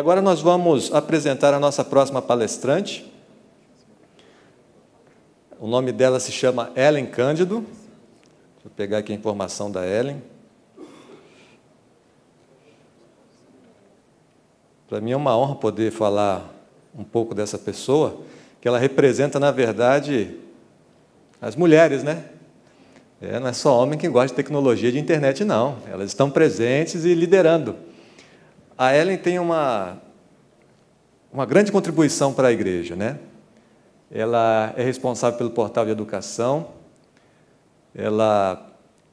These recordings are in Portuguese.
agora nós vamos apresentar a nossa próxima palestrante. O nome dela se chama Ellen Cândido. Deixa eu pegar aqui a informação da Ellen. Para mim é uma honra poder falar um pouco dessa pessoa, que ela representa, na verdade, as mulheres, né? É, não é só homem que gosta de tecnologia de internet, não. Elas estão presentes e liderando. A Ellen tem uma, uma grande contribuição para a igreja, né? Ela é responsável pelo portal de educação. Ela,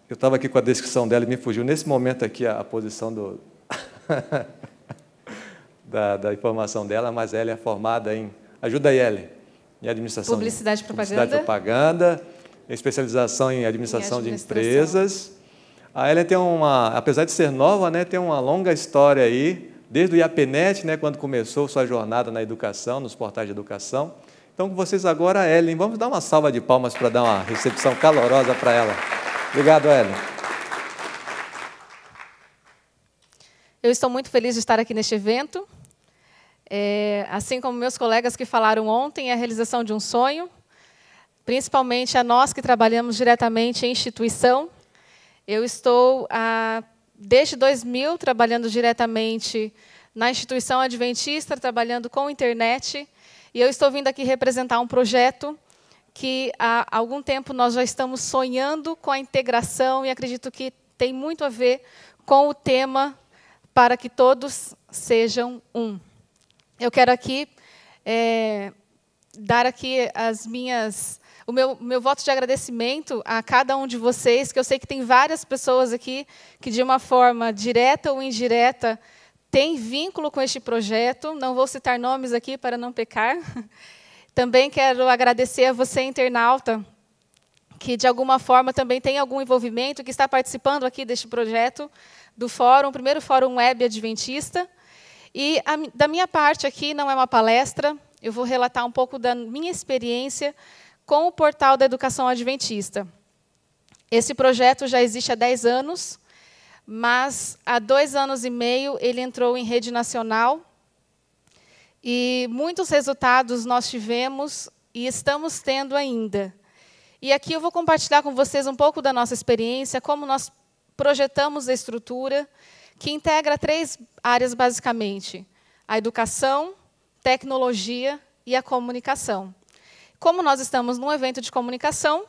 eu estava aqui com a descrição dela e me fugiu nesse momento aqui a, a posição do, da, da, informação dela, mas ela é formada em ajuda aí, Ellen, em administração, publicidade, e propaganda. publicidade, e propaganda, especialização em administração, em administração de empresas a Ellen tem uma, apesar de ser nova, né, tem uma longa história aí, desde o IAPNet, né, quando começou sua jornada na educação, nos portais de educação. Então, com vocês agora, a Ellen. Vamos dar uma salva de palmas para dar uma recepção calorosa para ela. Obrigado, Ellen. Eu estou muito feliz de estar aqui neste evento. É, assim como meus colegas que falaram ontem, é a realização de um sonho, principalmente a nós que trabalhamos diretamente em instituição, eu estou, desde 2000, trabalhando diretamente na instituição adventista, trabalhando com internet, e eu estou vindo aqui representar um projeto que há algum tempo nós já estamos sonhando com a integração e acredito que tem muito a ver com o tema para que todos sejam um. Eu quero aqui é, dar aqui as minhas o meu, meu voto de agradecimento a cada um de vocês, que eu sei que tem várias pessoas aqui que, de uma forma direta ou indireta, têm vínculo com este projeto. Não vou citar nomes aqui para não pecar. Também quero agradecer a você, internauta, que de alguma forma também tem algum envolvimento, que está participando aqui deste projeto do fórum, primeiro fórum web adventista. E a, da minha parte aqui não é uma palestra, eu vou relatar um pouco da minha experiência com o Portal da Educação Adventista. Esse projeto já existe há 10 anos, mas há dois anos e meio ele entrou em rede nacional e muitos resultados nós tivemos e estamos tendo ainda. E aqui eu vou compartilhar com vocês um pouco da nossa experiência, como nós projetamos a estrutura, que integra três áreas basicamente: a educação, tecnologia e a comunicação. Como nós estamos num evento de comunicação,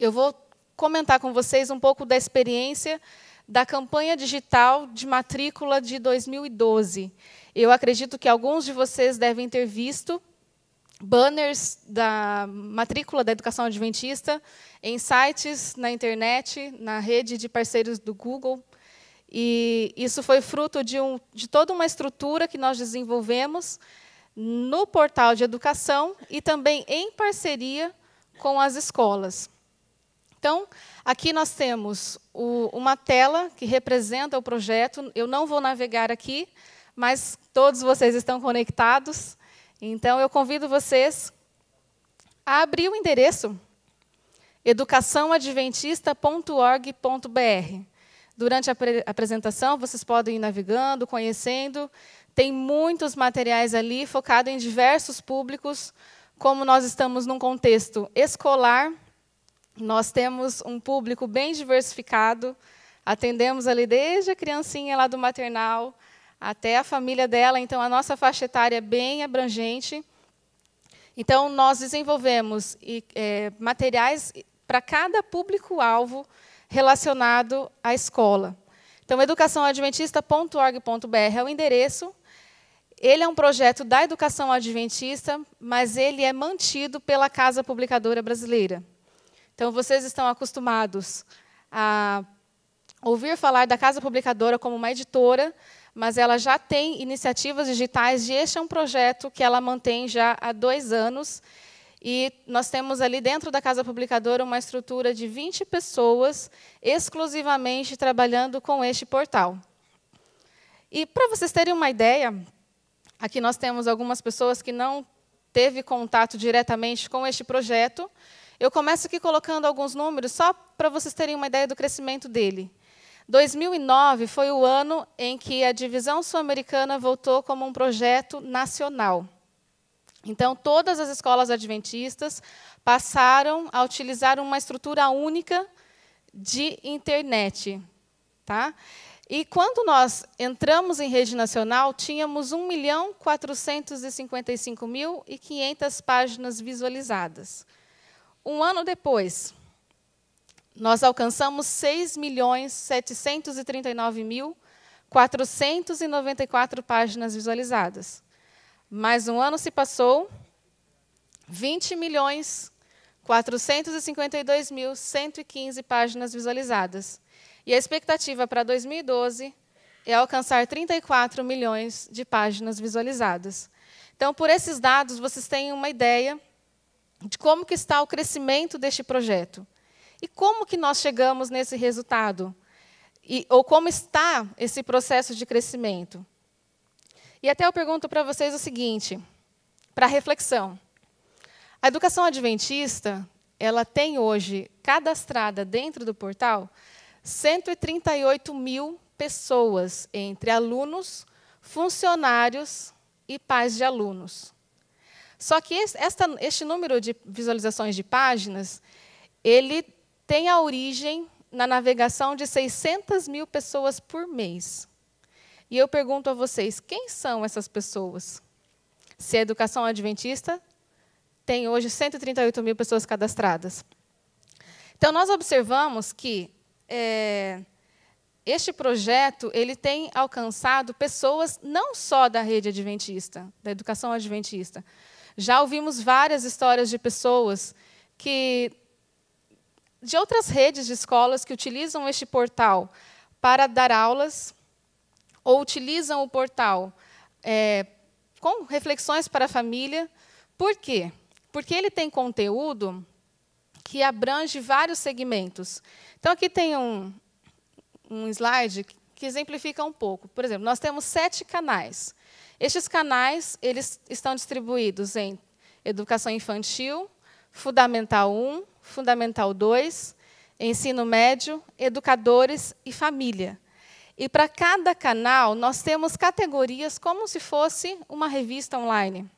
eu vou comentar com vocês um pouco da experiência da campanha digital de matrícula de 2012. Eu acredito que alguns de vocês devem ter visto banners da matrícula da educação adventista em sites na internet, na rede de parceiros do Google. E isso foi fruto de, um, de toda uma estrutura que nós desenvolvemos no portal de educação e também em parceria com as escolas. Então, aqui nós temos o, uma tela que representa o projeto. Eu não vou navegar aqui, mas todos vocês estão conectados. Então, eu convido vocês a abrir o endereço educaçãoadventista.org.br. Durante a apresentação, vocês podem ir navegando, conhecendo, tem muitos materiais ali focado em diversos públicos. Como nós estamos num contexto escolar, nós temos um público bem diversificado. Atendemos ali desde a criancinha lá do maternal até a família dela, então a nossa faixa etária é bem abrangente. Então, nós desenvolvemos é, materiais para cada público-alvo relacionado à escola. Então, educaçãoadventista.org.br é o endereço. Ele é um projeto da educação adventista, mas ele é mantido pela Casa Publicadora Brasileira. Então, vocês estão acostumados a ouvir falar da Casa Publicadora como uma editora, mas ela já tem iniciativas digitais e este é um projeto que ela mantém já há dois anos. E nós temos ali dentro da Casa Publicadora uma estrutura de 20 pessoas exclusivamente trabalhando com este portal. E para vocês terem uma ideia, Aqui nós temos algumas pessoas que não teve contato diretamente com este projeto. Eu começo aqui colocando alguns números só para vocês terem uma ideia do crescimento dele. 2009 foi o ano em que a divisão sul-americana voltou como um projeto nacional. Então, todas as escolas adventistas passaram a utilizar uma estrutura única de internet. Tá? E quando nós entramos em rede nacional, tínhamos 1.455.500 páginas visualizadas. Um ano depois, nós alcançamos 6.739.494 páginas visualizadas. Mais um ano se passou, 20 milhões páginas visualizadas. E a expectativa para 2012 é alcançar 34 milhões de páginas visualizadas. Então, por esses dados, vocês têm uma ideia de como que está o crescimento deste projeto. E como que nós chegamos nesse resultado? E, ou como está esse processo de crescimento? E até eu pergunto para vocês o seguinte, para reflexão. A educação adventista, ela tem hoje cadastrada dentro do portal 138 mil pessoas, entre alunos, funcionários e pais de alunos. Só que esta, este número de visualizações de páginas, ele tem a origem na navegação de 600 mil pessoas por mês. E eu pergunto a vocês, quem são essas pessoas? Se a educação adventista tem hoje 138 mil pessoas cadastradas. Então, nós observamos que é, este projeto ele tem alcançado pessoas não só da rede adventista, da educação adventista. Já ouvimos várias histórias de pessoas que de outras redes de escolas que utilizam este portal para dar aulas ou utilizam o portal é, com reflexões para a família. Por quê? Porque ele tem conteúdo que abrange vários segmentos. Então, aqui tem um, um slide que exemplifica um pouco. Por exemplo, nós temos sete canais. Estes canais eles estão distribuídos em educação infantil, fundamental 1, fundamental 2, ensino médio, educadores e família. E para cada canal, nós temos categorias como se fosse uma revista online.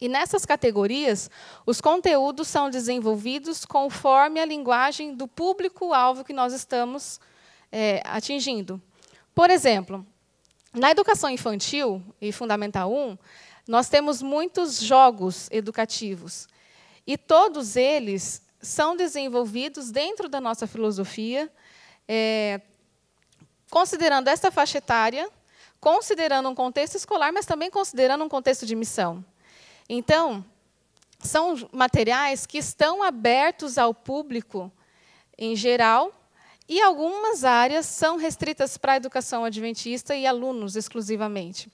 E nessas categorias, os conteúdos são desenvolvidos conforme a linguagem do público-alvo que nós estamos é, atingindo. Por exemplo, na educação infantil e fundamental 1, nós temos muitos jogos educativos. E todos eles são desenvolvidos dentro da nossa filosofia, é, considerando essa faixa etária, considerando um contexto escolar, mas também considerando um contexto de missão. Então, são materiais que estão abertos ao público em geral e algumas áreas são restritas para a educação adventista e alunos exclusivamente.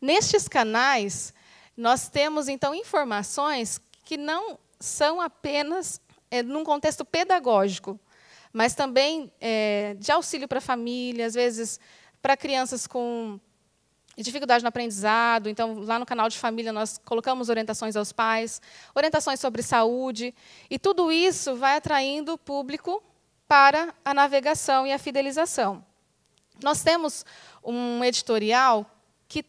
Nestes canais, nós temos então informações que não são apenas é, num contexto pedagógico, mas também é, de auxílio para a família, às vezes para crianças com dificuldade no aprendizado. Então, lá no canal de família, nós colocamos orientações aos pais, orientações sobre saúde, e tudo isso vai atraindo o público para a navegação e a fidelização. Nós temos um editorial que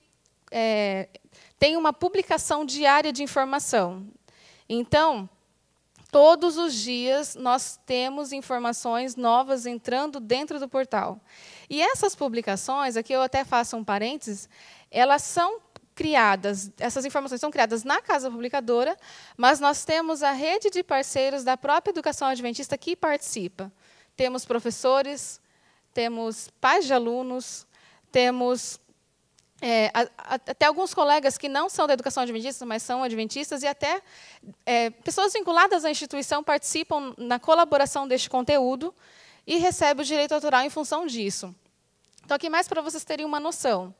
é, tem uma publicação diária de informação. Então, Todos os dias nós temos informações novas entrando dentro do portal. E essas publicações, aqui eu até faço um parênteses, elas são criadas, essas informações são criadas na casa publicadora, mas nós temos a rede de parceiros da própria educação adventista que participa. Temos professores, temos pais de alunos, temos é, a, a, até alguns colegas que não são da educação adventista, mas são adventistas, e até é, pessoas vinculadas à instituição participam na colaboração deste conteúdo e recebem o direito autoral em função disso. Então, aqui mais para vocês terem uma noção.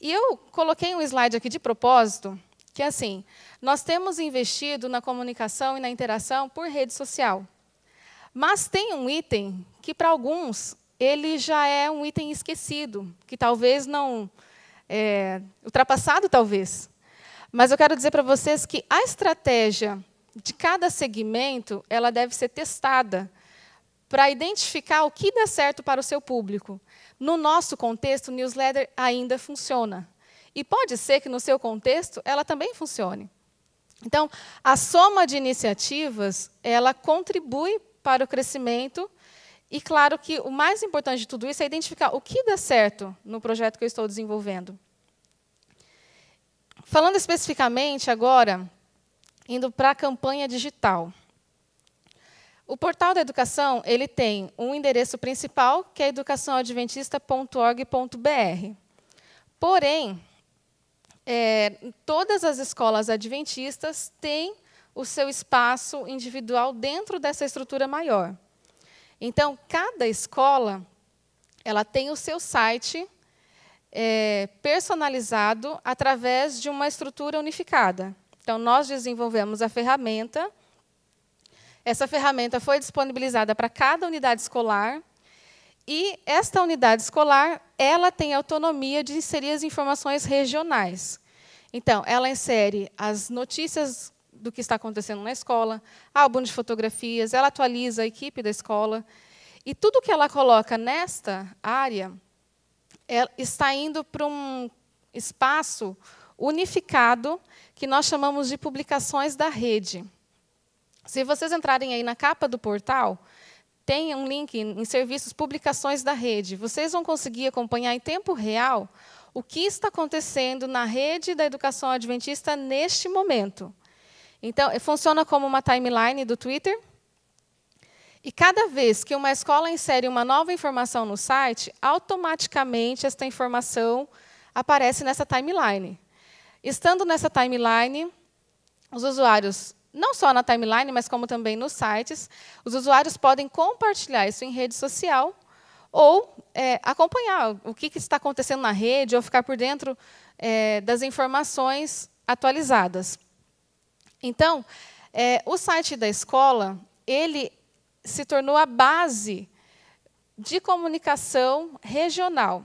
E eu coloquei um slide aqui de propósito, que é assim, nós temos investido na comunicação e na interação por rede social. Mas tem um item que, para alguns, ele já é um item esquecido, que talvez não é, ultrapassado, talvez. Mas eu quero dizer para vocês que a estratégia de cada segmento ela deve ser testada para identificar o que dá certo para o seu público. No nosso contexto, o newsletter ainda funciona. E pode ser que no seu contexto ela também funcione. Então, a soma de iniciativas, ela contribui para o crescimento e claro que o mais importante de tudo isso é identificar o que dá certo no projeto que eu estou desenvolvendo. Falando especificamente agora, indo para a campanha digital. O portal da educação ele tem um endereço principal, que é educaçãoadventista.org.br. Porém, é, todas as escolas adventistas têm o seu espaço individual dentro dessa estrutura maior. Então, cada escola ela tem o seu site é, personalizado através de uma estrutura unificada. Então, nós desenvolvemos a ferramenta. Essa ferramenta foi disponibilizada para cada unidade escolar. E esta unidade escolar, ela tem autonomia de inserir as informações regionais. Então, ela insere as notícias do que está acontecendo na escola, álbum de fotografias, ela atualiza a equipe da escola. E tudo que ela coloca nesta área é, está indo para um espaço unificado que nós chamamos de publicações da rede. Se vocês entrarem aí na capa do portal, tem um link em serviços publicações da rede. Vocês vão conseguir acompanhar em tempo real o que está acontecendo na rede da educação adventista neste momento. Então, eh, funciona como uma timeline do Twitter. E cada vez que uma escola insere uma nova informação no site, automaticamente esta informação aparece nessa timeline. Estando nessa timeline, os usuários, não só na timeline, mas como também nos sites, os usuários podem compartilhar isso em rede social ou é, acompanhar o que, está acontecendo na rede ou ficar por dentro é, das informações atualizadas. Então, é, o site da escola, ele se tornou a base de comunicação regional.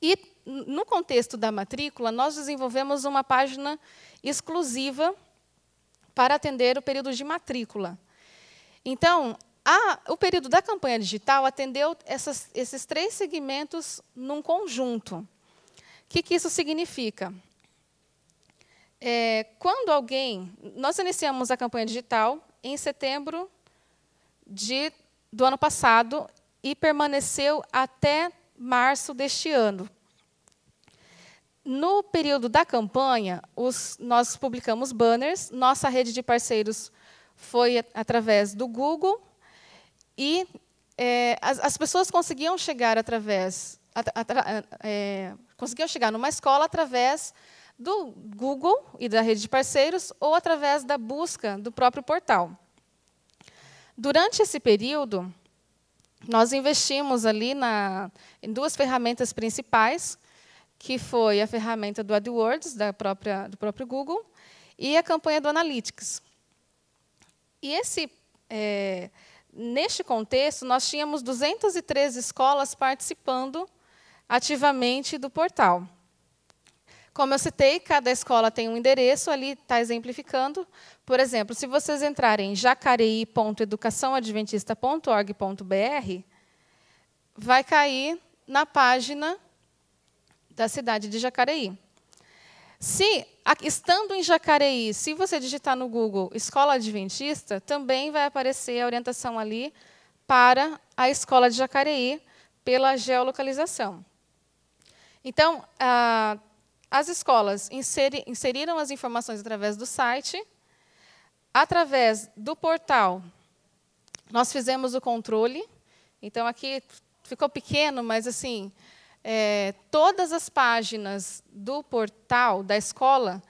E, no contexto da matrícula, nós desenvolvemos uma página exclusiva para atender o período de matrícula. Então, a, o período da campanha digital atendeu essas, esses três segmentos num conjunto. O que, que isso significa? é, quando alguém. Nós iniciamos a campanha digital em setembro de, do ano passado e permaneceu até março deste ano. No período da campanha, os, nós publicamos banners, nossa rede de parceiros foi através do Google e é, as, as, pessoas conseguiam chegar através. é, conseguiam chegar numa escola através do Google e da rede de parceiros ou através da busca do próprio portal. Durante esse período, nós investimos ali na, em duas ferramentas principais, que foi a ferramenta do AdWords, da própria, do próprio Google, e a campanha do Analytics. E esse, é, neste contexto, nós tínhamos 213 escolas participando ativamente do portal. Como eu citei, cada escola tem um endereço, ali está exemplificando. Por exemplo, se vocês entrarem em jacareí.educaçãoadventista.org.br, vai cair na página da cidade de Jacareí. Se, estando em Jacareí, se você digitar no Google Escola Adventista, também vai aparecer a orientação ali para a Escola de Jacareí pela geolocalização. Então, ah, as escolas inseriram as informações através do site, através do portal. Nós fizemos o controle. Então aqui ficou pequeno, mas assim é, todas as páginas do portal da escola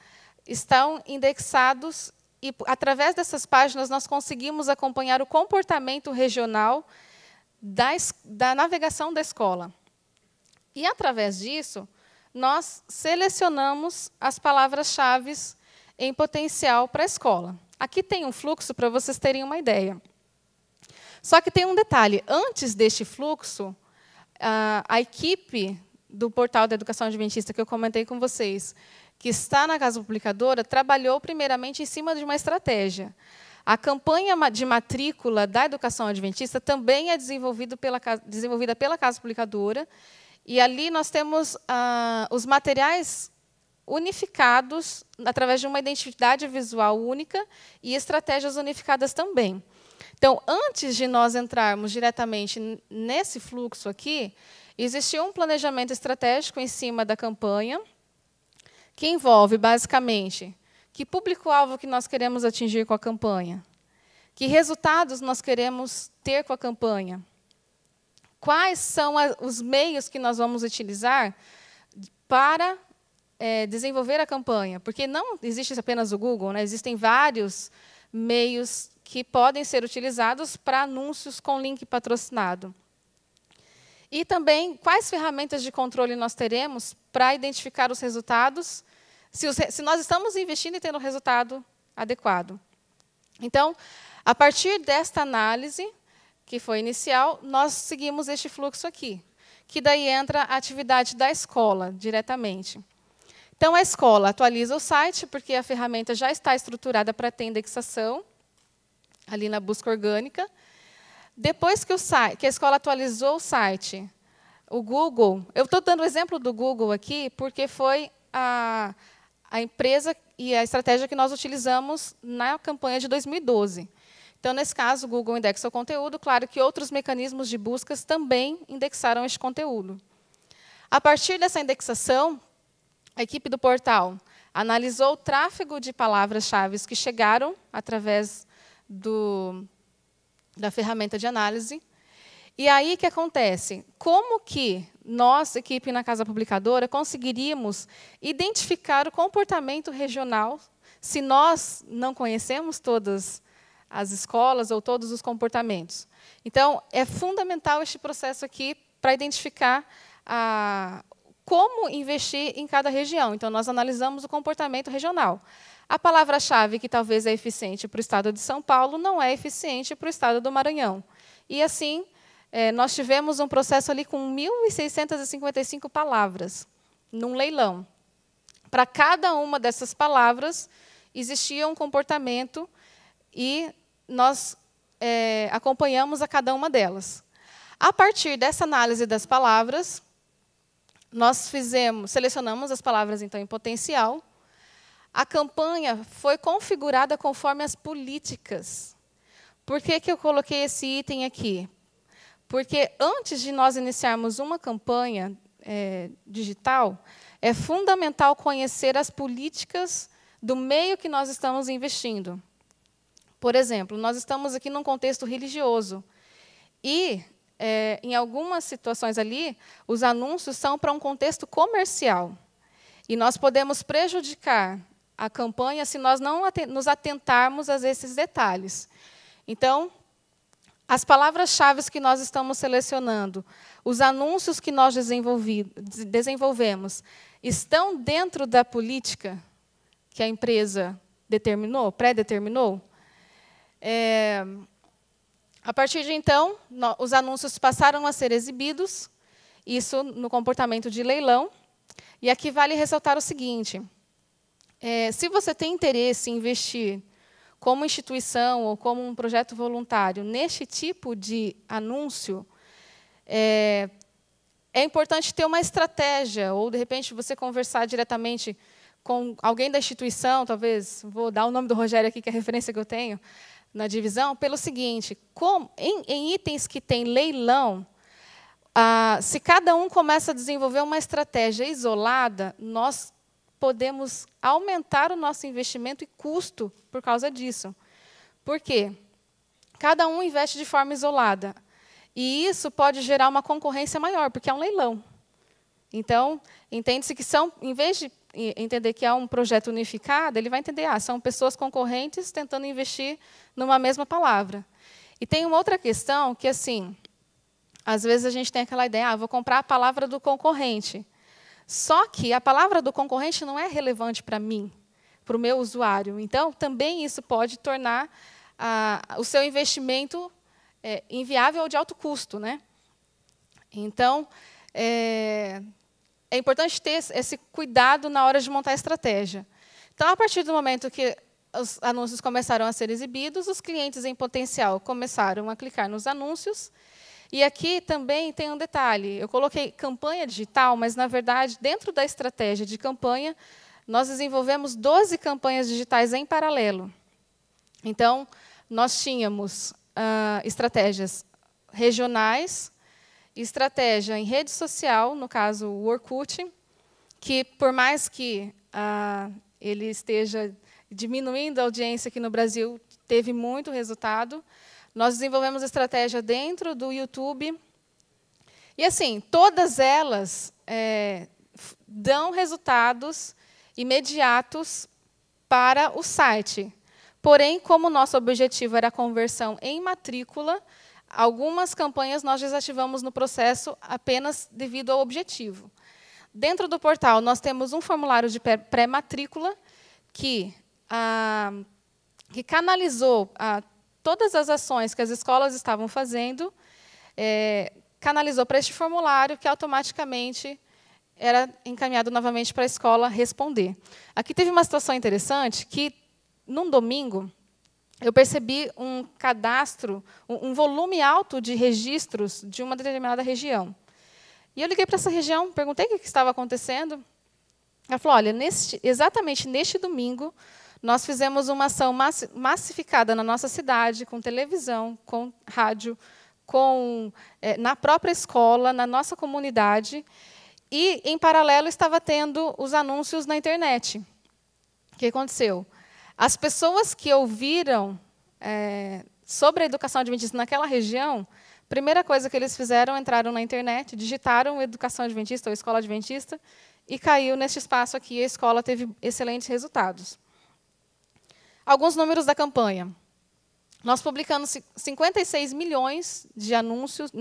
estão indexados e através dessas páginas nós conseguimos acompanhar o comportamento regional da, da navegação da escola. E através disso nós selecionamos as palavras-chave em potencial para a escola. Aqui tem um fluxo para vocês terem uma ideia. Só que tem um detalhe: antes deste fluxo, a equipe do portal da educação adventista que eu comentei com vocês, que está na casa publicadora, trabalhou primeiramente em cima de uma estratégia. A campanha de matrícula da educação adventista também é desenvolvida pela, desenvolvida pela casa publicadora e ali nós temos ah, os materiais unificados através de uma identidade visual única e estratégias unificadas também. Então, antes de nós entrarmos diretamente nesse fluxo aqui, existia um planejamento estratégico em cima da campanha, que envolve, basicamente, que público-alvo que nós queremos atingir com a campanha, que resultados nós queremos ter com a campanha, quais são a, os meios que nós vamos utilizar para é, desenvolver a campanha. Porque não existe apenas o Google, né? existem vários meios que podem ser utilizados para anúncios com link patrocinado. E também quais ferramentas de controle nós teremos para identificar os resultados, se, os, se nós estamos investindo e tendo o um resultado adequado. Então, a partir desta análise, que foi inicial, nós seguimos este fluxo aqui, que daí entra a atividade da escola diretamente. Então, a escola atualiza o site, porque a ferramenta já está estruturada para ter indexação, ali na busca orgânica. Depois que, o site, que a escola atualizou o site, o Google, eu estou dando o exemplo do Google aqui, porque foi a, a empresa e a estratégia que nós utilizamos na campanha de 2012. Então, nesse caso, o Google indexa o conteúdo, claro que outros mecanismos de buscas também indexaram este conteúdo. A partir dessa indexação, a equipe do portal analisou o tráfego de palavras-chave que chegaram através do, da ferramenta de análise. E aí o que acontece? Como que nós, equipe na Casa Publicadora, conseguiríamos identificar o comportamento regional se nós não conhecemos todas as escolas ou todos os comportamentos. Então, é fundamental este processo aqui para identificar a, ah, como investir em cada região. Então, nós analisamos o comportamento regional. A palavra-chave que talvez é eficiente para o estado de São Paulo não é eficiente para o estado do Maranhão. E assim, é, nós tivemos um processo ali com 1.655 palavras num leilão. Para cada uma dessas palavras existia um comportamento e nós é, acompanhamos a cada uma delas. A partir dessa análise das palavras, nós fizemos, selecionamos as palavras então em potencial. A campanha foi configurada conforme as políticas. Por que, que eu coloquei esse item aqui? Porque antes de nós iniciarmos uma campanha é, digital, é fundamental conhecer as políticas do meio que nós estamos investindo. Por exemplo, nós estamos aqui num contexto religioso. E, é, em algumas situações ali, os anúncios são para um contexto comercial. E nós podemos prejudicar a campanha se nós não nos atentarmos a esses detalhes. Então, as palavras-chave que nós estamos selecionando, os anúncios que nós desenvolvemos, estão dentro da política que a empresa determinou, pré-determinou? É, a partir de então, no, os anúncios passaram a ser exibidos, isso no comportamento de leilão. E aqui vale ressaltar o seguinte: é, se você tem interesse em investir como instituição ou como um projeto voluntário neste tipo de anúncio, é, é importante ter uma estratégia, ou de repente você conversar diretamente com alguém da instituição, talvez, vou dar o nome do Rogério aqui, que é a referência que eu tenho, na divisão pelo seguinte: com, em, em, itens que tem leilão, ah, se cada um começa a desenvolver uma estratégia isolada, nós podemos aumentar o nosso investimento e custo por causa disso. Por quê? Cada um investe de forma isolada. E isso pode gerar uma concorrência maior, porque é um leilão. Então, entende-se que são, em vez de entender que há um projeto unificado, ele vai entender, ah, são pessoas concorrentes tentando investir numa mesma palavra. E tem uma outra questão que, assim, às vezes a gente tem aquela ideia, ah, vou comprar a palavra do concorrente. Só que a palavra do concorrente não é relevante para mim, para o meu usuário. Então, também isso pode tornar ah, o seu investimento é, inviável ou de alto custo. Né? Então, é, é importante ter esse cuidado na hora de montar a estratégia. Então, a partir do momento que os anúncios começaram a ser exibidos, os clientes em potencial começaram a clicar nos anúncios. E aqui também tem um detalhe: eu coloquei campanha digital, mas na verdade, dentro da estratégia de campanha, nós desenvolvemos 12 campanhas digitais em paralelo. Então, nós tínhamos uh, estratégias regionais, estratégia em rede social, no caso o Orkut, que por mais que ah, ele esteja diminuindo a audiência aqui no Brasil, teve muito resultado. Nós desenvolvemos estratégia dentro do YouTube. E assim, todas elas é, dão resultados imediatos para o site. Porém, como nosso objetivo era a conversão em matrícula, Algumas campanhas nós desativamos no processo apenas devido ao objetivo. Dentro do portal, nós temos um formulário de pré-matrícula que, ah, que canalizou ah, todas as ações que as escolas estavam fazendo, é, canalizou para este formulário que automaticamente era encaminhado novamente para a escola responder. Aqui teve uma situação interessante que, num domingo, eu percebi um cadastro, um, um volume alto de registros de uma determinada região. E eu liguei para essa região, perguntei o que estava acontecendo. Ela falou: olha, neste, exatamente neste domingo, nós fizemos uma ação massificada na nossa cidade, com televisão, com rádio, com é, na própria escola, na nossa comunidade. E, em paralelo, estava tendo os anúncios na internet. O que aconteceu? As pessoas que ouviram é, sobre a educação adventista naquela região, primeira coisa que eles fizeram, entraram na internet, digitaram educação adventista ou escola adventista, e caiu neste espaço aqui. A escola teve excelentes resultados. Alguns números da campanha. Nós publicamos 56 milhões de anúncios,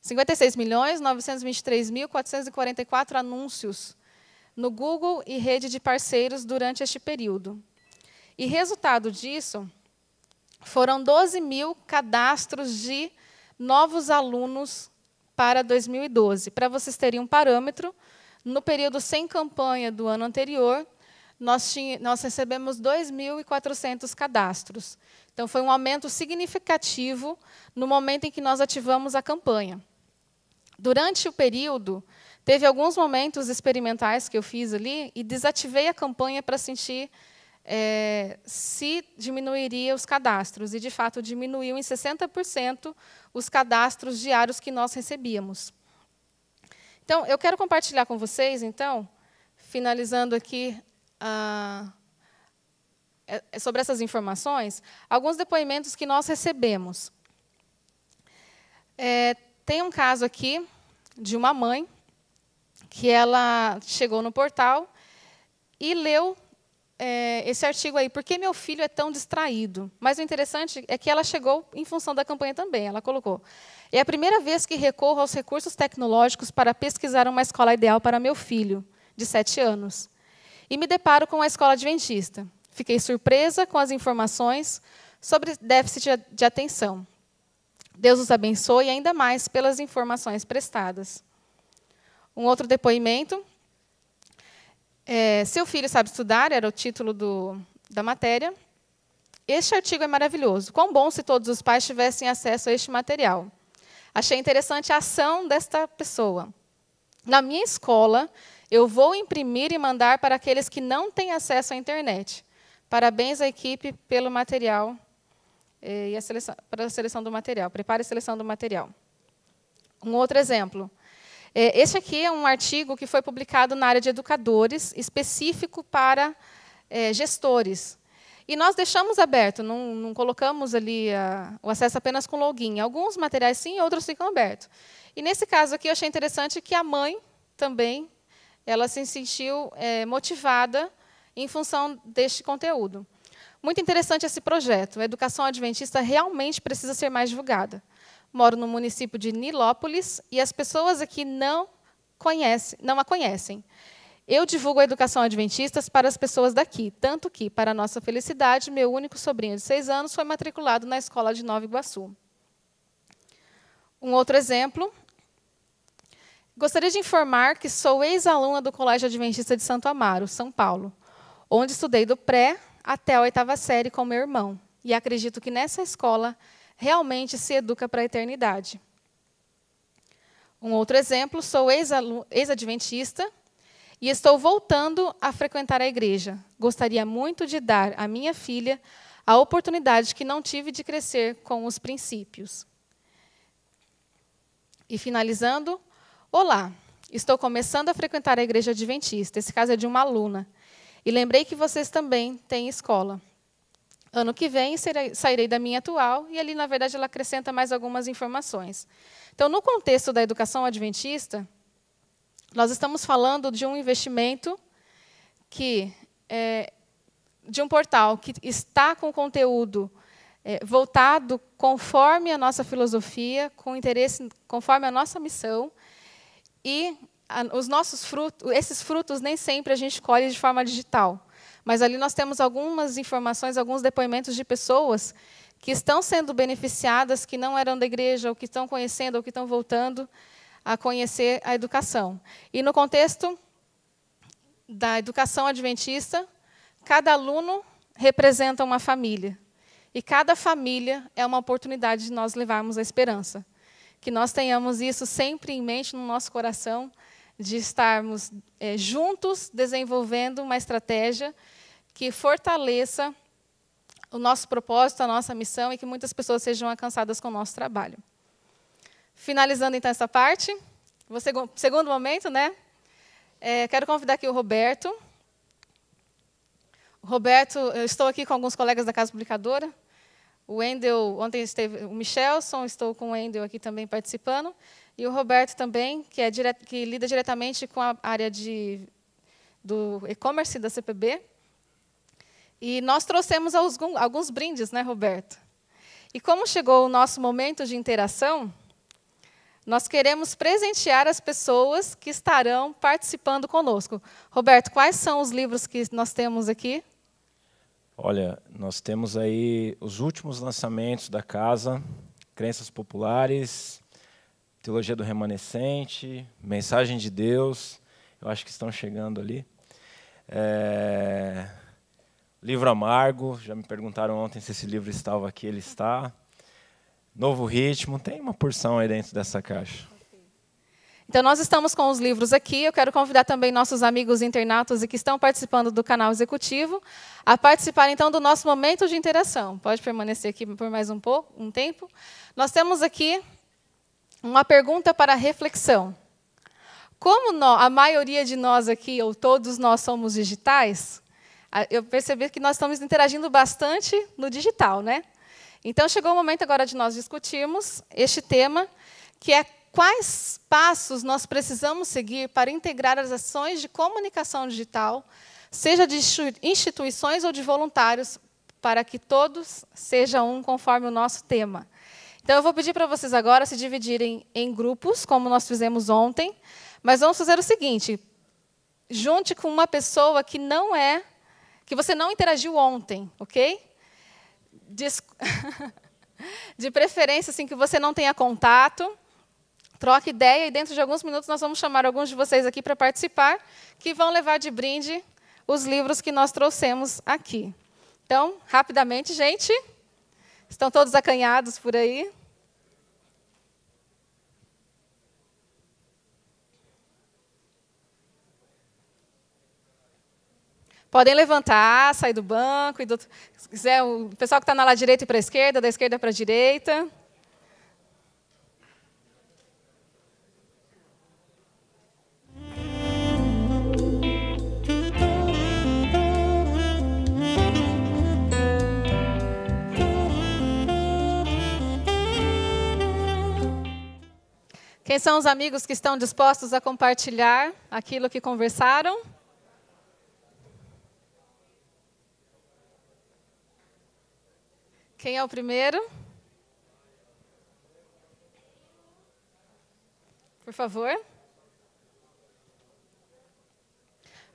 56 milhões 923.444 anúncios no Google e rede de parceiros durante este período. E resultado disso foram 12 mil cadastros de novos alunos para 2012. Para vocês terem um parâmetro, no período sem campanha do ano anterior, nós, nós recebemos 2.400 cadastros. Então, foi um aumento significativo no momento em que nós ativamos a campanha. Durante o período, Teve alguns momentos experimentais que eu fiz ali e desativei a campanha para sentir é, se diminuiria os cadastros. E, de fato, diminuiu em 60% os cadastros diários que nós recebíamos. Então, eu quero compartilhar com vocês, então, finalizando aqui é, é sobre essas informações, alguns depoimentos que nós recebemos. É, tem um caso aqui de uma mãe que ela chegou no portal e leu é, esse artigo aí, Por que meu filho é tão distraído? Mas o interessante é que ela chegou em função da campanha também, ela colocou. É a primeira vez que recorro aos recursos tecnológicos para pesquisar uma escola ideal para meu filho, de sete anos. E me deparo com a escola adventista. Fiquei surpresa com as informações sobre déficit de atenção. Deus os abençoe ainda mais pelas informações prestadas. Um outro depoimento. É, Seu filho sabe estudar, era o título do, da matéria. Este artigo é maravilhoso. Quão bom se todos os pais tivessem acesso a este material. Achei interessante a ação desta pessoa. Na minha escola, eu vou imprimir e mandar para aqueles que não têm acesso à internet. Parabéns à equipe pelo material é, e a seleção, para a seleção do material. Prepare a seleção do material. Um outro exemplo. É, este aqui é um artigo que foi publicado na área de educadores, específico para é, gestores. E nós deixamos aberto, não, não colocamos ali a, o acesso apenas com login. Alguns materiais sim, outros ficam abertos. E nesse caso aqui, eu achei interessante que a mãe também ela se sentiu é, motivada em função deste conteúdo. Muito interessante esse projeto. A educação adventista realmente precisa ser mais divulgada moro no município de Nilópolis e as pessoas aqui não conhecem, não a conhecem. Eu divulgo a educação adventista para as pessoas daqui, tanto que, para nossa felicidade, meu único sobrinho de seis anos foi matriculado na escola de Nova Iguaçu. Um outro exemplo. Gostaria de informar que sou ex-aluna do Colégio Adventista de Santo Amaro, São Paulo, onde estudei do pré até a oitava série com meu irmão. E acredito que nessa escola realmente se educa para a eternidade. Um outro exemplo, sou ex-adventista e estou voltando a frequentar a igreja. Gostaria muito de dar à minha filha a oportunidade que não tive de crescer com os princípios. E finalizando, olá, estou começando a frequentar a igreja adventista. Esse caso é de uma aluna. E lembrei que vocês também têm escola. Ano que vem sairei da minha atual, e ali, na verdade, ela acrescenta mais algumas informações. Então, no contexto da educação adventista, nós estamos falando de um investimento que é, de um portal que está com conteúdo é, voltado conforme a nossa filosofia, com interesse conforme a nossa missão e a, os nossos frutos, esses frutos nem sempre a gente colhe de forma digital. Mas ali nós temos algumas informações, alguns depoimentos de pessoas que estão sendo beneficiadas, que não eram da igreja, ou que estão conhecendo, ou que estão voltando a conhecer a educação. E no contexto da educação adventista, cada aluno representa uma família. E cada família é uma oportunidade de nós levarmos a esperança. Que nós tenhamos isso sempre em mente no nosso coração de estarmos é, juntos desenvolvendo uma estratégia que fortaleça o nosso propósito, a nossa missão e que muitas pessoas sejam alcançadas com o nosso trabalho. Finalizando então essa parte, segundo, momento, né? É, quero convidar aqui o Roberto. Roberto, eu estou aqui com alguns colegas da Casa Publicadora. O Endel, ontem esteve o Michelson, estou com o Endel aqui também participando. E o Roberto também, que, é que lida diretamente com a área de, do e-commerce da CPB. E nós trouxemos alguns brindes, né, Roberto? E como chegou o nosso momento de interação, nós queremos presentear as pessoas que estarão participando conosco. Roberto, quais são os livros que nós temos aqui? Olha, nós temos aí os últimos lançamentos da casa, Crenças Populares, Teologia do Remanescente, Mensagem de Deus, eu acho que estão chegando ali. É... Livro Amargo, já me perguntaram ontem se esse livro estava aqui, ele está. Novo Ritmo, tem uma porção aí dentro dessa caixa. Então, nós estamos com os livros aqui. Eu quero convidar também nossos amigos internautas e que estão participando do canal executivo a participar, então, do nosso momento de interação. Pode permanecer aqui por mais um pouco, um tempo. Nós temos aqui uma pergunta para reflexão. Como nós, a maioria de nós aqui, ou todos nós somos digitais, eu percebi que nós estamos interagindo bastante no digital, né? Então chegou o momento agora de nós discutirmos este tema, que é quais passos nós precisamos seguir para integrar as ações de comunicação digital, seja de instituições ou de voluntários, para que todos sejam um conforme o nosso tema. Então eu vou pedir para vocês agora se dividirem em grupos, como nós fizemos ontem, mas vamos fazer o seguinte: junte com uma pessoa que não é, que você não interagiu ontem, ok? Des... de preferência, assim, que você não tenha contato. Troque ideia e dentro de alguns minutos nós vamos chamar alguns de vocês aqui para participar, que vão levar de brinde os livros que nós trouxemos aqui. Então, rapidamente, gente. Estão todos acanhados por aí? Podem levantar, sair do banco. E do... Se quiser, o pessoal que está na lá direita e para a esquerda, da esquerda para a direita. Quem são os amigos que estão dispostos a compartilhar aquilo que conversaram? Quem é o primeiro? Por favor.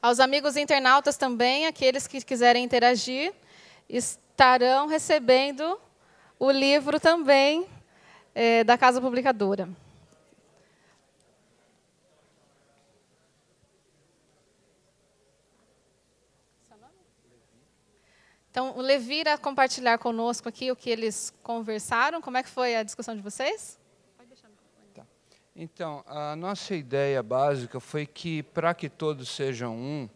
Aos amigos internautas também, aqueles que quiserem interagir, estarão recebendo o livro também é, da Casa Publicadora. Então, o Levi irá compartilhar conosco aqui o que eles conversaram. Como é que foi a discussão de vocês? Tá. Então, a nossa ideia básica foi que, para que todos sejam um,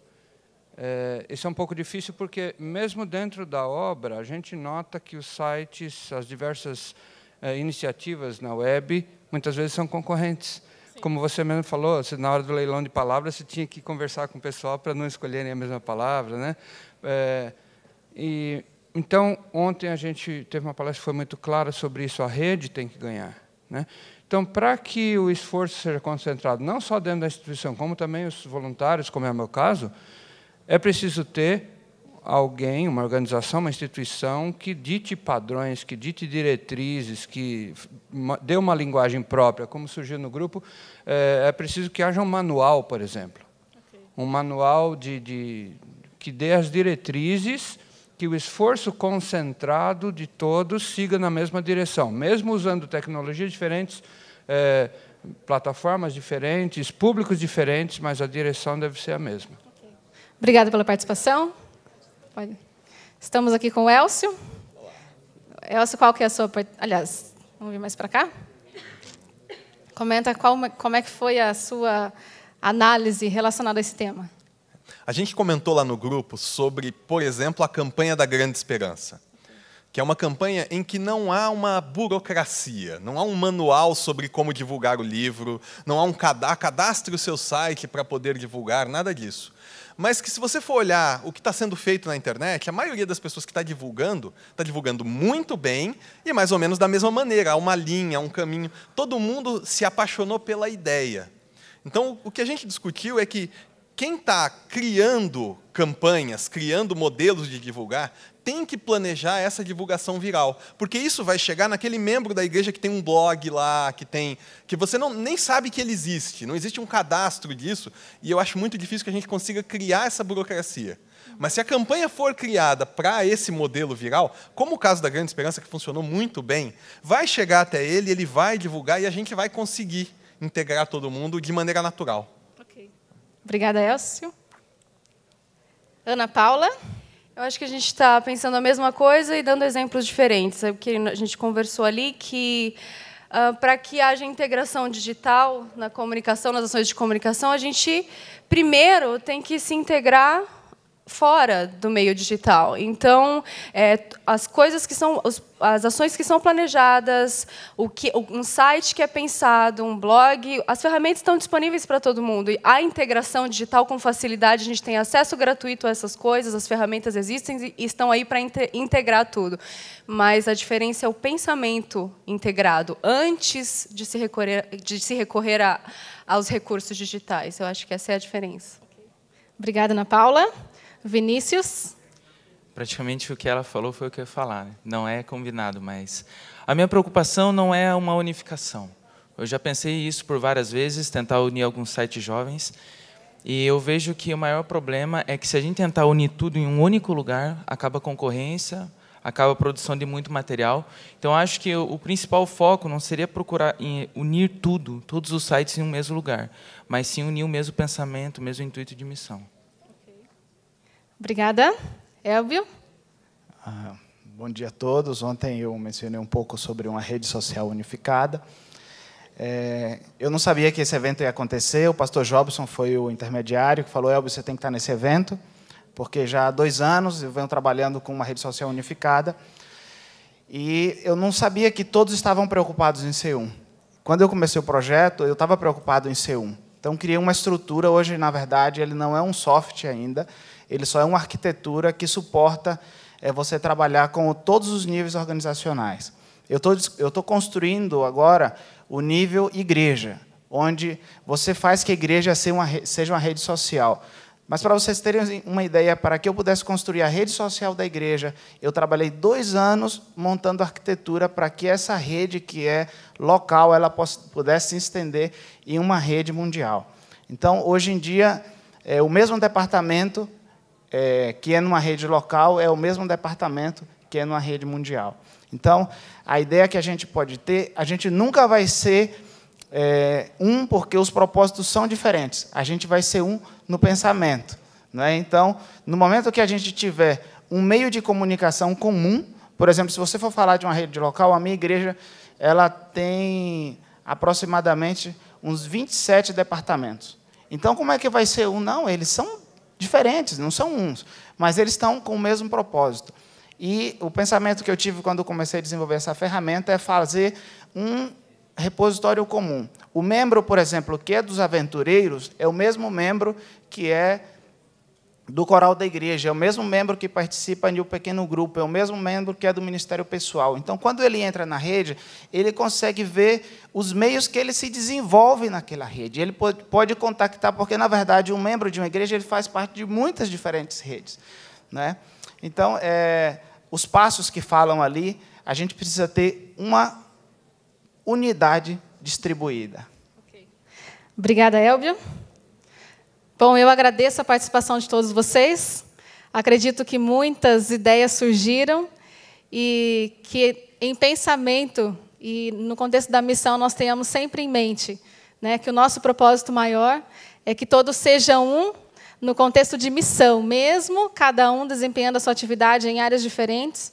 é, isso é um pouco difícil porque, mesmo dentro da obra, a gente nota que os sites, as diversas é, iniciativas na web, muitas vezes são concorrentes. Como você mesmo falou, você, na hora do leilão de palavras, você tinha que conversar com o pessoal para não escolherem a mesma palavra. Né? É, e, então, ontem a gente teve uma palestra que foi muito clara sobre isso, a rede tem que ganhar. Né? Então, para que o esforço seja concentrado, não só dentro da instituição, como também os voluntários, como é o meu caso, é preciso ter alguém, uma organização, uma instituição que dite padrões, que dite diretrizes, que dê uma linguagem própria, como surgiu no grupo, é, é, preciso que haja um manual, por exemplo. Okay. Um manual de, de, que dê as diretrizes que o esforço concentrado de todos siga na mesma direção, mesmo usando tecnologias diferentes, é, plataformas diferentes, públicos diferentes, mas a direção deve ser a mesma. Okay. Obrigada pela participação. Pode. Estamos aqui com o Elcio. Elcio, qual que é a sua... Aliás, vamos vir mais para cá? Comenta qual, como é que foi a sua análise relacionada a esse tema. A gente comentou lá no grupo sobre, por exemplo, a campanha da Grande Esperança, que é uma campanha em que não há uma burocracia, não há um manual sobre como divulgar o livro, não há um cadastro, cadastre o seu site para poder divulgar, nada disso. Mas que se você for olhar o que está sendo feito na internet, a maioria das pessoas que está divulgando, está divulgando muito bem e mais ou menos da mesma maneira, há uma linha, há um caminho. Todo mundo se apaixonou pela ideia. Então, o que a gente discutiu é que quem está criando campanhas, criando modelos de divulgar, tem que planejar essa divulgação viral, porque isso vai chegar naquele membro da igreja que tem um blog lá, que tem, que você não, nem sabe que ele existe, não existe um cadastro disso, e eu acho muito difícil que a gente consiga criar essa burocracia. Mas se a campanha for criada para esse modelo viral, como o caso da Grande Esperança que funcionou muito bem, vai chegar até ele, ele vai divulgar e a gente vai conseguir integrar todo mundo de maneira natural. Obrigada, Elcio. Ana Paula? Eu acho que a gente está pensando a mesma coisa e dando exemplos diferentes. É o que a gente conversou ali, que uh, ah, para que haja integração digital na comunicação, nas ações de comunicação, a gente primeiro tem que se integrar fora do meio digital. Então, é, as coisas que são, as ações que são planejadas, o que, um site que é pensado, um blog, as ferramentas estão disponíveis para todo mundo. E a integração digital com facilidade, a gente tem acesso gratuito a essas coisas, as ferramentas existem e estão aí para integrar tudo. Mas a diferença é o pensamento integrado antes de se recorrer, de se recorrer a, aos recursos digitais. Eu acho que essa é a diferença. Obrigada, Ana Paula. Vinícius? Praticamente o que ela falou foi o que eu ia falar. Não é combinado, mas a minha preocupação não é uma unificação. Eu já pensei isso por várias vezes, tentar unir alguns sites jovens, e eu vejo que o maior problema é que se a gente tentar unir tudo em um único lugar, acaba a concorrência, acaba a produção de muito material. Então acho que o principal foco não seria procurar unir tudo, todos os sites em um mesmo lugar, mas sim unir o mesmo pensamento, o mesmo intuito de missão. Obrigada. Elvio? Ah, bom dia a todos. Ontem eu mencionei um pouco sobre uma rede social unificada. É, eu não sabia que esse evento ia acontecer. O pastor Jobson foi o intermediário que falou: Elvio, você tem que estar nesse evento, porque já há dois anos eu venho trabalhando com uma rede social unificada. E eu não sabia que todos estavam preocupados em C1. Quando eu comecei o projeto, eu estava preocupado em C1. Então, criei uma estrutura. Hoje, na verdade, ele não é um soft ainda. Ele só é uma arquitetura que suporta é, você trabalhar com todos os níveis organizacionais. Eu tô, estou construindo agora o nível igreja, onde você faz que a igreja seja uma, seja uma rede social. Mas para vocês terem uma ideia, para que eu pudesse construir a rede social da igreja, eu trabalhei dois anos montando arquitetura para que essa rede que é local ela pudesse se estender em uma rede mundial. Então, hoje em dia, é, o mesmo departamento é, que é numa rede local é o mesmo departamento que é numa rede mundial. Então, a ideia que a gente pode ter, a gente nunca vai ser é, um porque os propósitos são diferentes. A gente vai ser um no pensamento. Né? Então, no momento que a gente tiver um meio de comunicação comum, por exemplo, se você for falar de uma rede local, a minha igreja ela tem aproximadamente uns 27 departamentos. Então, como é que vai ser um? Não, eles são diferentes, não são uns, mas eles estão com o mesmo propósito. E o pensamento que eu tive quando comecei a desenvolver essa ferramenta é fazer um repositório comum. O membro, por exemplo, que é dos aventureiros, é o mesmo membro que é do coral da igreja, é o mesmo membro que participa de um pequeno grupo, é o mesmo membro que é do ministério pessoal. Então, quando ele entra na rede, ele consegue ver os meios que ele se desenvolve naquela rede. Ele pode, contactar, porque, na verdade, um membro de uma igreja ele faz parte de muitas diferentes redes. Né? Então, é, os passos que falam ali, a gente precisa ter uma unidade distribuída. Okay. Obrigada, Elvio. Bom, eu agradeço a participação de todos vocês. Acredito que muitas ideias surgiram e que, em pensamento e no contexto da missão, nós tenhamos sempre em mente né, que o nosso propósito maior é que todos sejam um no contexto de missão, mesmo cada um desempenhando a sua atividade em áreas diferentes,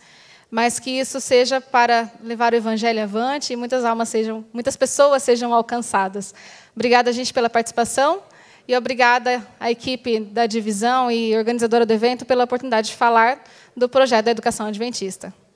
mas que isso seja para levar o evangelho avante e muitas almas sejam, muitas pessoas sejam alcançadas. Obrigada, gente, pela participação. E obrigada à equipe da divisão e organizadora do evento pela oportunidade de falar do projeto da educação adventista.